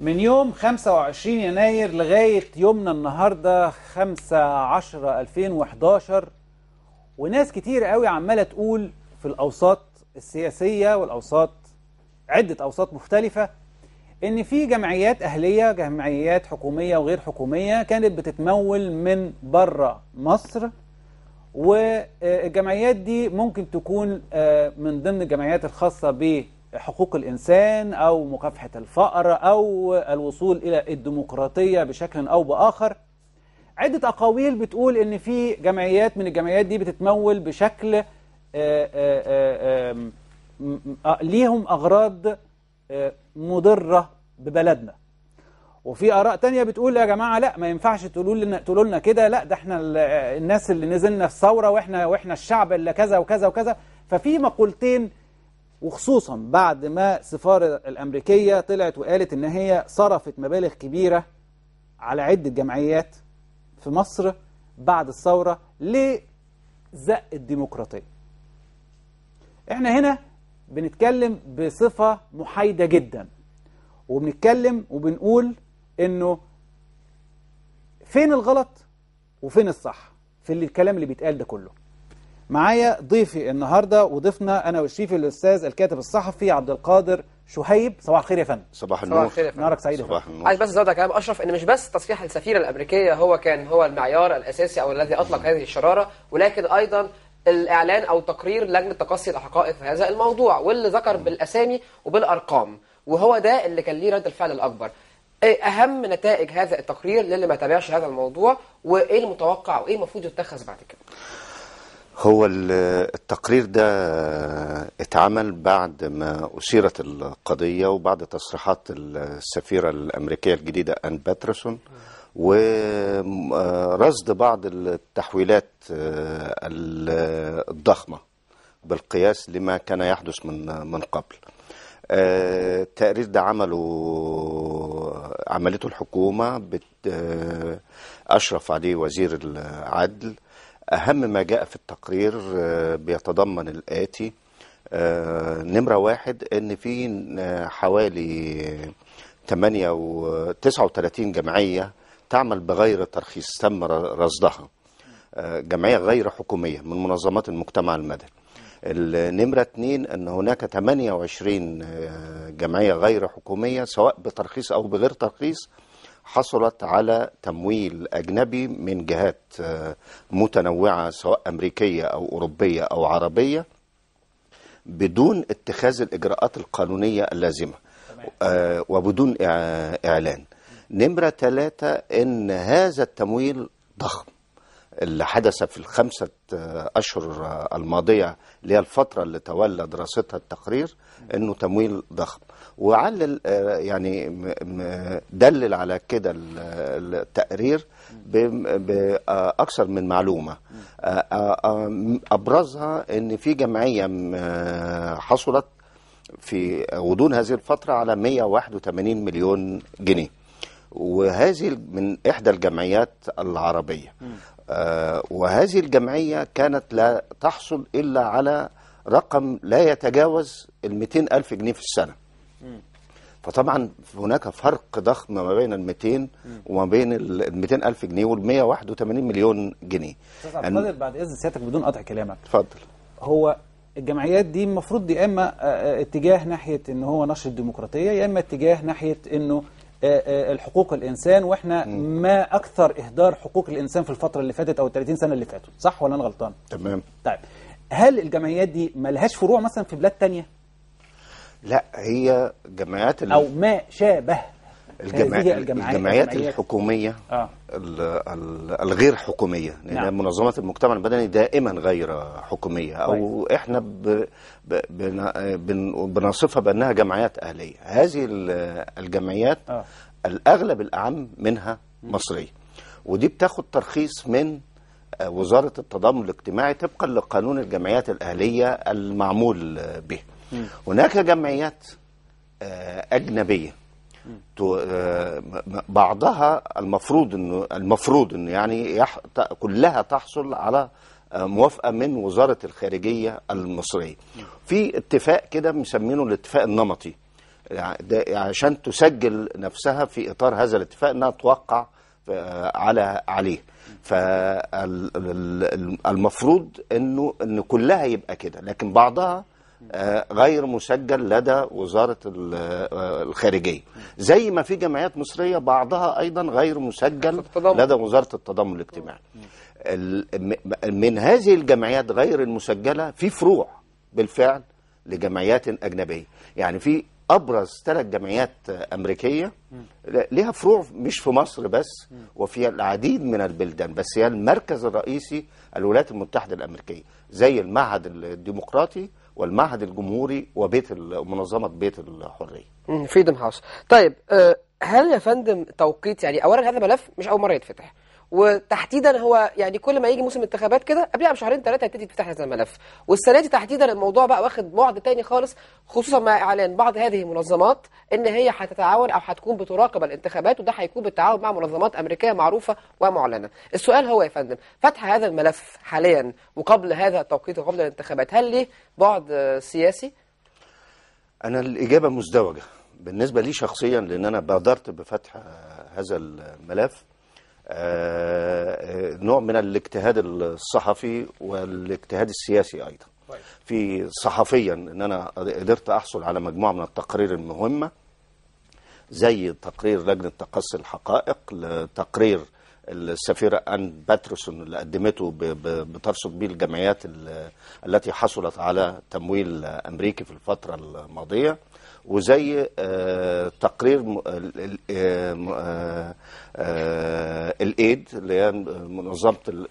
من يوم 25 يناير لغاية يومنا النهاردة 5 10 2011 وناس كتير قوي عمالة تقول في الأوساط السياسية والأوساط عدة أوساط مختلفة إن في جمعيات أهلية جمعيات حكومية وغير حكومية كانت بتتمول من بره مصر والجمعيات دي ممكن تكون آه، من ضمن الجمعيات الخاصة بالجمعيات حقوق الإنسان أو مكافحة الفقر أو الوصول إلى الديمقراطية بشكل أو بآخر عدة أقاويل بتقول إن في جمعيات من الجمعيات دي بتتمول بشكل آه، آه، آه، ليهم أغراض مضرة ببلدنا وفي آراء تانية بتقول يا جماعة لا ما ينفعش تقولوا لنا تقولوا لنا كده لا ده احنا الناس اللي نزلنا في ثورة واحنا واحنا الشعب اللي كذا وكذا وكذا ففي مقولتين وخصوصا بعد ما السفارة الأمريكية طلعت وقالت إن هي صرفت مبالغ كبيرة على عدة جمعيات في مصر بعد الثورة لزق الديمقراطية احنا هنا بنتكلم بصفة محايدة جدا وبنتكلم وبنقول انه فين الغلط وفين الصح في الكلام اللي بيتقال ده كله معايا ضيفي النهارده وضيفنا انا وشريف الاستاذ الكاتب الصحفي عبد القادر شهيب صباح الخير يا فندم صباح النور صباح الخير نهارك سعيد صباح النور عايز بس ازودك كلام اشرف ان مش بس تصريح السفيره الامريكيه هو كان هو المعيار الاساسي او الذي اطلق هذه الشراره ولكن ايضا الاعلان او تقرير لجنه تقصي الحقائق في هذا الموضوع واللي ذكر بالاسامي وبالارقام وهو ده اللي كان ليه رد الفعل الاكبر إيه اهم نتائج هذا التقرير للي ما تابعش هذا الموضوع وايه المتوقع وايه المفروض يتخذ بعد كده هو التقرير ده اتعمل بعد ما أثيرت القضية وبعد تصريحات السفيرة الأمريكية الجديدة أن باترسون ورصد بعض التحويلات آه، الضخمة بالقياس لما كان يحدث من من قبل التقرير آه، ده عمله عملته الحكومة آه، أشرف عليه وزير العدل أهم ما جاء في التقرير آه، بيتضمن الآتي آه، نمرة واحد أن في آه، حوالي 8 و 39 جمعية تعمل بغير ترخيص تم رصدها جمعية غير حكومية من منظمات المجتمع المدني النمرة اثنين ان هناك 28 جمعية غير حكومية سواء بترخيص او بغير ترخيص حصلت على تمويل أجنبي من جهات آه، متنوعة سواء أمريكية أو أوروبية أو عربية بدون اتخاذ الإجراءات القانونية اللازمة آه، وبدون إعلان نمرة ثلاثة إن هذا التمويل ضخم اللي حدث في الخمسة أشهر الماضية اللي هي الفترة اللي تولى دراستها التقرير أنه تمويل ضخم وعلل آه، يعني دلل على كده التقرير بأكثر آه، من معلومة آه، أبرزها أن في جمعية حصلت في غضون هذه الفترة على 181 مليون جنيه وهذه من إحدى الجمعيات العربية آه وهذه الجمعية كانت لا تحصل إلا على رقم لا يتجاوز ال ألف جنيه في السنة فطبعا هناك فرق ضخم ما بين ال 200 وما بين ال 200 ألف جنيه وال 181 مليون جنيه أستاذ عبد القادر بعد إذن سيادتك بدون قطع كلامك اتفضل هو الجمعيات دي المفروض يا اما آه، آه، اتجاه ناحيه ان هو نشر الديمقراطيه يا اما اتجاه ناحيه انه آه، آه، الحقوق الإنسان وإحنا ما أكثر إهدار حقوق الإنسان في الفترة اللي فاتت أو ال 30 سنة اللي فاتوا صح ولا أنا غلطان؟ تمام طيب هل الجمعيات دي ما لهاش فروع مثلا في بلاد تانية؟ لا هي جمعيات اللي... أو ما شابه الجمع... الجمعيات, الجمعيات الحكوميه آه. الغير حكوميه لان يعني نعم. منظمات المجتمع المدني دائما غير حكوميه او كويس. احنا ب... ب... بن... بنصفها بانها جمعيات اهليه هذه الجمعيات آه. الاغلب الاعم منها مصريه ودي بتاخد ترخيص من آه، وزاره التضامن الاجتماعي طبقا لقانون الجمعيات الاهليه المعمول به هناك جمعيات آه، اجنبيه آه، بعضها المفروض انه المفروض انه يعني يح... كلها تحصل على آه، موافقه من وزاره الخارجيه المصريه. في اتفاق كده مسمينه الاتفاق النمطي يعني عشان تسجل نفسها في اطار هذا الاتفاق انها توقع آه، على عليه. فالمفروض انه ان كلها يبقى كده لكن بعضها آه، غير مسجل لدى وزارة آه، الخارجية زي ما في جمعيات مصرية بعضها أيضا غير مسجل لدى وزارة التضامن الاجتماعي من هذه الجمعيات غير المسجلة في فروع بالفعل لجمعيات أجنبية يعني في أبرز ثلاث جمعيات أمريكية لها فروع مش في مصر بس وفيها العديد من البلدان بس هي المركز الرئيسي الولايات المتحدة الأمريكية زي المعهد الديمقراطي والمعهد الجمهوري وبيت منظمة بيت الحرية فريدم هاوس طيب آه، هل يا فندم توقيت يعني اولا هذا ملف مش اول مره يتفتح وتحديدا هو يعني كل ما يجي موسم انتخابات كده قبلها بشهرين ثلاثه يبتدي يتفتح هذا الملف والسنه دي تحديدا الموضوع بقى واخد بعد تاني خالص خصوصا مع اعلان بعض هذه المنظمات ان هي هتتعاون او هتكون بتراقب الانتخابات وده هيكون بالتعاون مع منظمات امريكيه معروفه ومعلنه السؤال هو يا فندم فتح هذا الملف حاليا وقبل هذا التوقيت وقبل الانتخابات هل ليه بعد سياسي انا الاجابه مزدوجه بالنسبه لي شخصيا لان انا بادرت بفتح هذا الملف آه، آه، نوع من الاجتهاد الصحفي والاجتهاد السياسي أيضا طيب. في صحفيا ان انا قدرت احصل على مجموعه من التقارير المهمه زي تقرير لجنه تقصي الحقائق لتقرير السفيرة أن باترسون اللي قدمته بترصد به الجمعيات التي حصلت على تمويل أمريكي في الفترة الماضية وزي آه، تقرير آه، آه، الايد اللي هي منظمه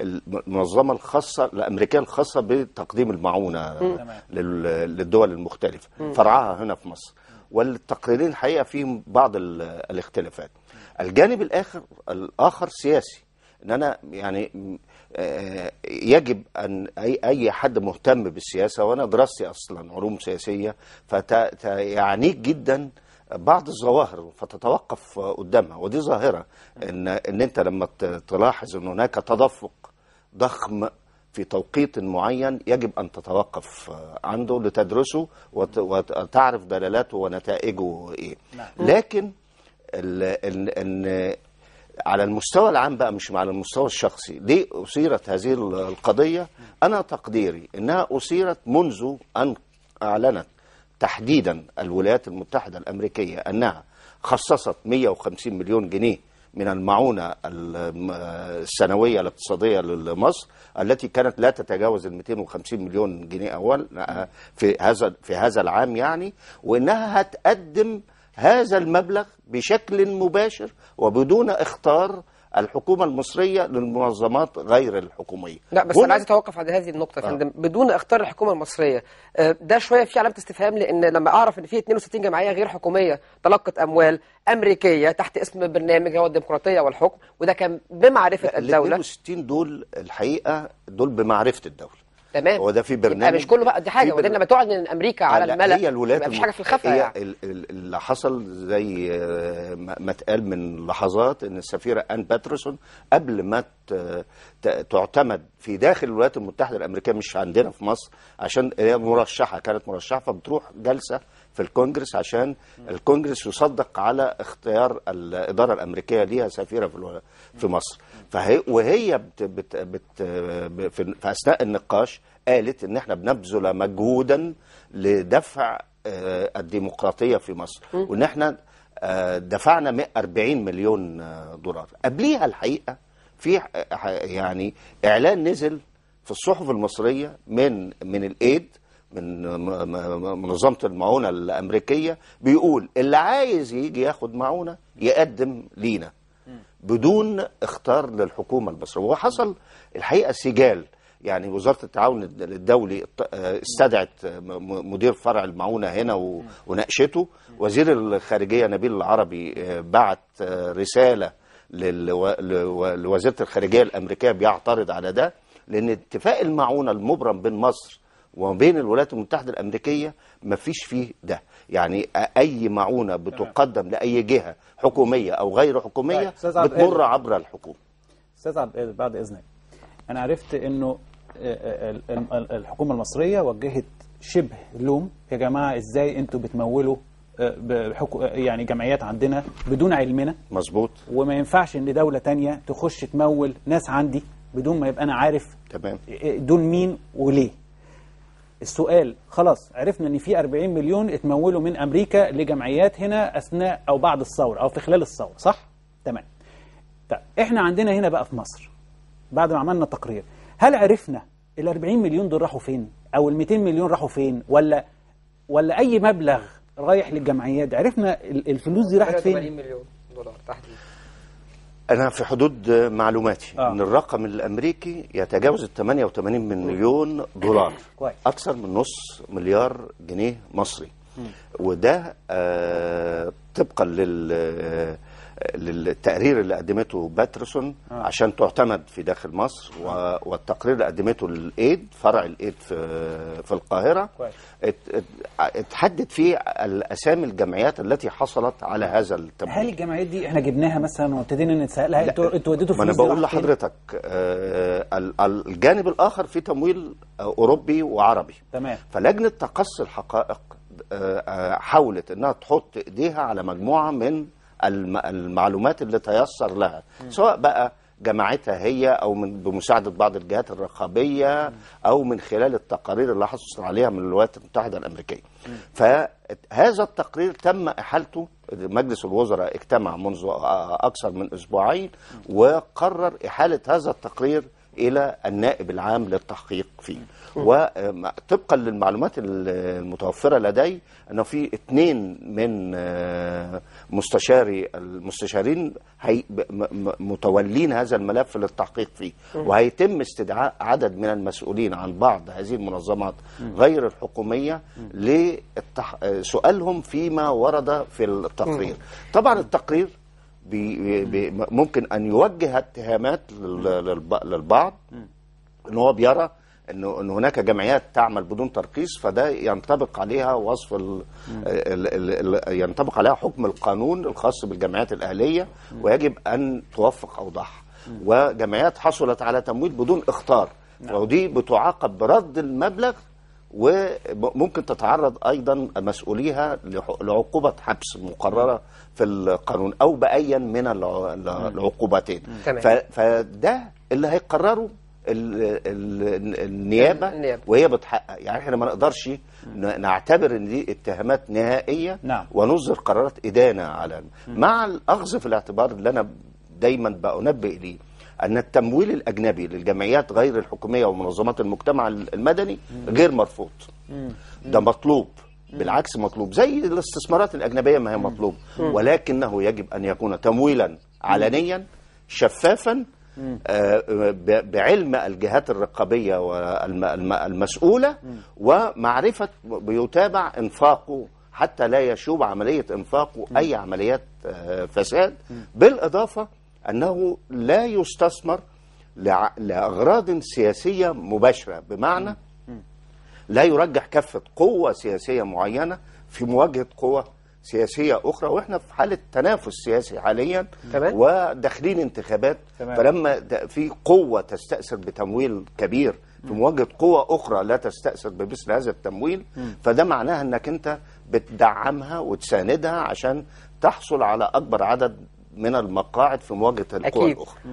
المنظمه الخاصه الامريكيه الخاصه بتقديم المعونه للدول المختلفه فرعها هنا في مصر والتقريرين الحقيقه فيهم بعض الاختلافات الجانب الاخر الاخر سياسي ان انا يعني آه، يجب ان اي اي حد مهتم بالسياسه وانا دراستي اصلا علوم سياسيه فيعنيك جدا بعض الظواهر فتتوقف قدامها ودي ظاهره ان ان انت لما تلاحظ ان هناك تدفق ضخم في توقيت معين يجب ان تتوقف عنده لتدرسه وتعرف دلالاته ونتائجه ايه نعم. لكن ان على المستوى العام بقى مش على المستوى الشخصي ليه أثيرت هذه القضية أنا تقديري أنها أثيرت منذ أن أعلنت تحديدا الولايات المتحدة الأمريكية أنها خصصت 150 مليون جنيه من المعونة السنوية الاقتصادية لمصر التي كانت لا تتجاوز ال 250 مليون جنيه أول آه، في هذا في هذا العام يعني وإنها هتقدم هذا المبلغ بشكل مباشر وبدون اختار الحكومه المصريه للمنظمات غير الحكوميه لا بس انا عايز اتوقف عند هذه النقطه يا آه. فندم بدون اختار الحكومه المصريه آه، ده شويه في علامه استفهام لان لما اعرف ان في 62 جمعيه غير حكوميه تلقت اموال امريكيه تحت اسم برنامج هو الديمقراطيه والحكم وده كان بمعرفه الدوله ال 62 دول الحقيقه دول بمعرفه الدوله تمام هو ده في برنامج مش كله بقى دي حاجه وبعدين لما تقعد من امريكا على الملا هي الولايات مفيش حاجه في الخفا يعني اللي حصل زي آه، ما اتقال من لحظات ان السفيره ان باترسون قبل ما تعتمد في داخل الولايات المتحدة الأمريكية مش عندنا في مصر عشان هي مرشحة كانت مرشحة فبتروح جلسة في الكونجرس عشان الكونجرس يصدق على اختيار الإدارة الأمريكية ليها سفيرة في في مصر فهي وهي بت بت بت في أثناء النقاش قالت إن إحنا بنبذل مجهودا لدفع آه، الديمقراطية في مصر وإن إحنا آه، دفعنا 140 مليون آه، دولار قبليها الحقيقة في يعني اعلان نزل في الصحف المصريه من من الايد من منظمه المعونه الامريكيه بيقول اللي عايز يجي ياخد معونه يقدم لينا بدون اختار للحكومه المصريه وحصل الحقيقه سجال يعني وزاره التعاون الدولي استدعت مدير فرع المعونه هنا وناقشته وزير الخارجيه نبيل العربي آه، بعت آه، رساله لوزيره الخارجيه الامريكيه بيعترض على ده لان اتفاق المعونه المبرم بين مصر وبين الولايات المتحده الامريكيه ما فيش فيه ده يعني اي معونه بتقدم لاي جهه حكوميه او غير حكوميه طيب، بتمر عبر الحكومه استاذ عبد بعد اذنك انا عرفت انه آه، آه، الحكومه المصريه وجهت شبه لوم يا جماعه ازاي انتوا بتمولوا يعني جمعيات عندنا بدون علمنا مظبوط وما ينفعش ان دوله تانية تخش تمول ناس عندي بدون ما يبقى انا عارف تمام دول مين وليه السؤال خلاص عرفنا ان في 40 مليون اتمولوا من امريكا لجمعيات هنا اثناء او بعد الثوره او في خلال الثوره صح تمام طيب احنا عندنا هنا بقى في مصر بعد ما عملنا تقرير هل عرفنا ال 40 مليون دول راحوا فين او ال 200 مليون راحوا فين ولا ولا اي مبلغ رايح للجمعيات عرفنا الفلوس دي راحت فين مليون دولار تحديدا أنا في حدود معلوماتي آه. إن الرقم الأمريكي يتجاوز ال 88 مليون دولار كويس. أكثر من نص مليار جنيه مصري م. وده آه طبقا لل آه، للتقرير اللي قدمته باترسون آه. عشان تعتمد في داخل مصر آه. والتقرير اللي قدمته الايد فرع الايد في في القاهره ات اتحدد فيه الاسامي الجمعيات التي حصلت على آه. هذا التمويل هل الجمعيات دي احنا جبناها مثلا وابتدينا نتسالها انتوا انتوا وديتوا فلوس ما انا بقول لحضرتك آه الجانب الاخر في تمويل آه، اوروبي وعربي تمام فلجنه تقصي الحقائق آه، حاولت انها تحط ايديها على مجموعه من المعلومات اللي تيسر لها سواء بقى جمعتها هي او من بمساعده بعض الجهات الرقابيه او من خلال التقارير اللي حصل عليها من الولايات المتحده الامريكيه. فهذا التقرير تم احالته مجلس الوزراء اجتمع منذ آه، اكثر من اسبوعين وقرر احاله هذا التقرير الى النائب العام للتحقيق فيه. وطبقا للمعلومات المتوفرة لدي أنه في اثنين من آه، مستشاري المستشارين متولين هذا الملف للتحقيق فيه وهيتم استدعاء عدد من المسؤولين عن بعض هذه المنظمات غير الحكومية لسؤالهم آه، فيما ورد في التقرير طبعا التقرير بي بي ممكن أن يوجه اتهامات للبعض أن هو بيرى انه ان هناك جمعيات تعمل بدون ترخيص فده ينطبق عليها وصف ال ال ال ينطبق عليها حكم القانون الخاص بالجمعيات الاهليه ويجب ان توفق اوضاعها وجمعيات حصلت على تمويل بدون اخطار نعم. ودي بتعاقب برد المبلغ وممكن تتعرض ايضا مسؤوليها لعقوبه حبس مقرره في القانون او بايا من العقوبتين فده اللي هيقرره النيابه النيابة. وهي بتحقق يعني احنا ما نقدرش نعتبر ان دي اتهامات نهائيه نعم. ونصدر قرارات ادانه على مع الاخذ في الاعتبار اللي انا دايما بنبه ليه ان التمويل الاجنبي للجمعيات غير الحكوميه ومنظمات المجتمع المدني غير مرفوض ده مطلوب بالعكس مطلوب زي الاستثمارات الاجنبيه ما هي مطلوب ولكنه يجب ان يكون تمويلا علنيا شفافا آه، بعلم الجهات الرقابية والمسؤولة ومعرفة بيتابع انفاقه حتى لا يشوب عملية انفاقه أي عمليات آه، فساد بالإضافة أنه لا يستثمر لأغراض سياسية مباشرة بمعنى لا يرجح كفة قوة سياسية معينة في مواجهة قوة سياسية أخرى وإحنا في حالة تنافس سياسي حاليا تمام. وداخلين انتخابات تمام. فلما في قوة تستأثر بتمويل كبير في مواجهة قوة أخرى لا تستأثر بمثل هذا التمويل فده معناها أنك أنت بتدعمها وتساندها عشان تحصل على أكبر عدد من المقاعد في مواجهة القوى الأخرى